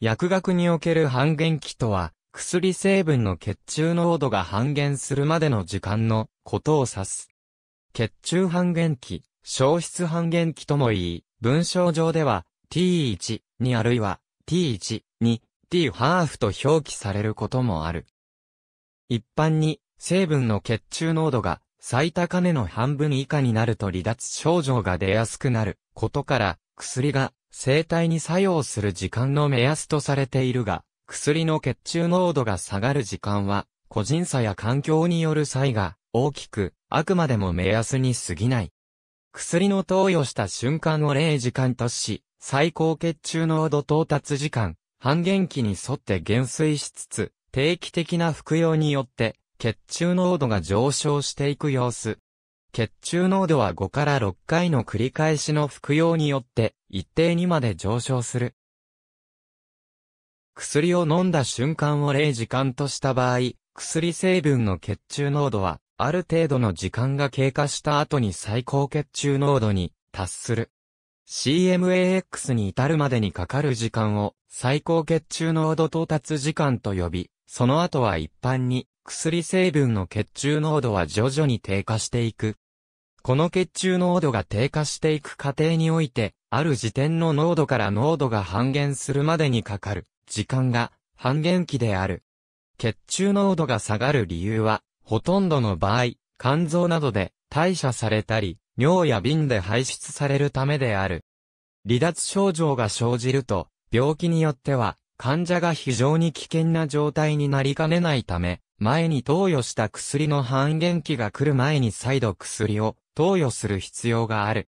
薬学における半減期とは、薬成分の血中濃度が半減するまでの時間のことを指す。血中半減期、消失半減期とも言い、文章上では T1 にあるいは T1 に T ハーフと表記されることもある。一般に成分の血中濃度が最高値の半分以下になると離脱症状が出やすくなることから薬が生体に作用する時間の目安とされているが、薬の血中濃度が下がる時間は、個人差や環境による差異が大きく、あくまでも目安に過ぎない。薬の投与した瞬間を0時間とし、最高血中濃度到達時間、半減期に沿って減衰しつつ、定期的な服用によって、血中濃度が上昇していく様子、血中濃度は5から6回の繰り返しの服用によって一定にまで上昇する。薬を飲んだ瞬間を0時間とした場合、薬成分の血中濃度は、ある程度の時間が経過した後に最高血中濃度に達する。CMAX に至るまでにかかる時間を最高血中濃度到達時間と呼び、その後は一般に薬成分の血中濃度は徐々に低下していくこの血中濃度が低下していく過程において、ある時点の濃度から濃度が半減するまでにかかる、時間が半減期である。血中濃度が下がる理由は、ほとんどの場合、肝臓などで代謝されたり、尿や便で排出されるためである。離脱症状が生じると、病気によっては、患者が非常に危険な状態になりかねないため、前に投与した薬の半減期が来る前に再度薬を投与する必要がある。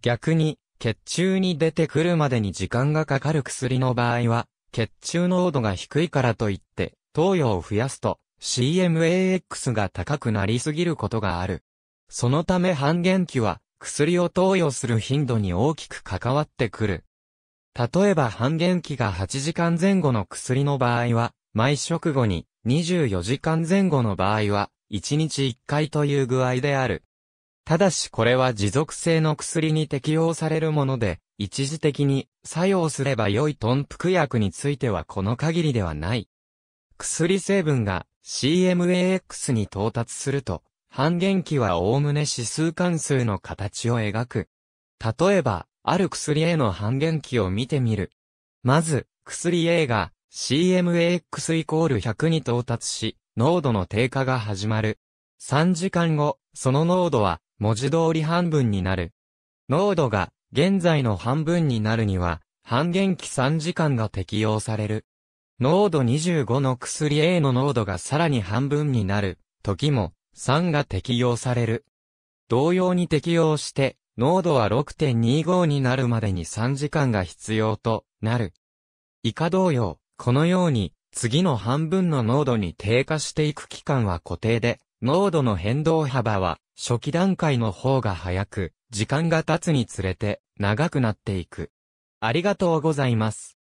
逆に、血中に出てくるまでに時間がかかる薬の場合は、血中濃度が低いからといって、投与を増やすと、CMAX が高くなりすぎることがある。そのため半減期は、薬を投与する頻度に大きく関わってくる。例えば半減期が8時間前後の薬の場合は、毎食後に24時間前後の場合は、1日1回という具合である。ただしこれは持続性の薬に適用されるもので、一時的に作用すれば良い豚腹薬についてはこの限りではない。薬成分が CMAX に到達すると、半減期はおおむね指数関数の形を描く。例えば、ある薬 A の半減期を見てみる。まず、薬 A が CMAX イコール100に到達し、濃度の低下が始まる。3時間後、その濃度は文字通り半分になる。濃度が現在の半分になるには、半減期3時間が適用される。濃度25の薬 A の濃度がさらに半分になる、時も3が適用される。同様に適用して、濃度は6.25になるまでに3時間が必要となる。以下同様、このように、次の半分の濃度に低下していく期間は固定で、濃度の変動幅は初期段階の方が早く、時間が経つにつれて、長くなっていく。ありがとうございます。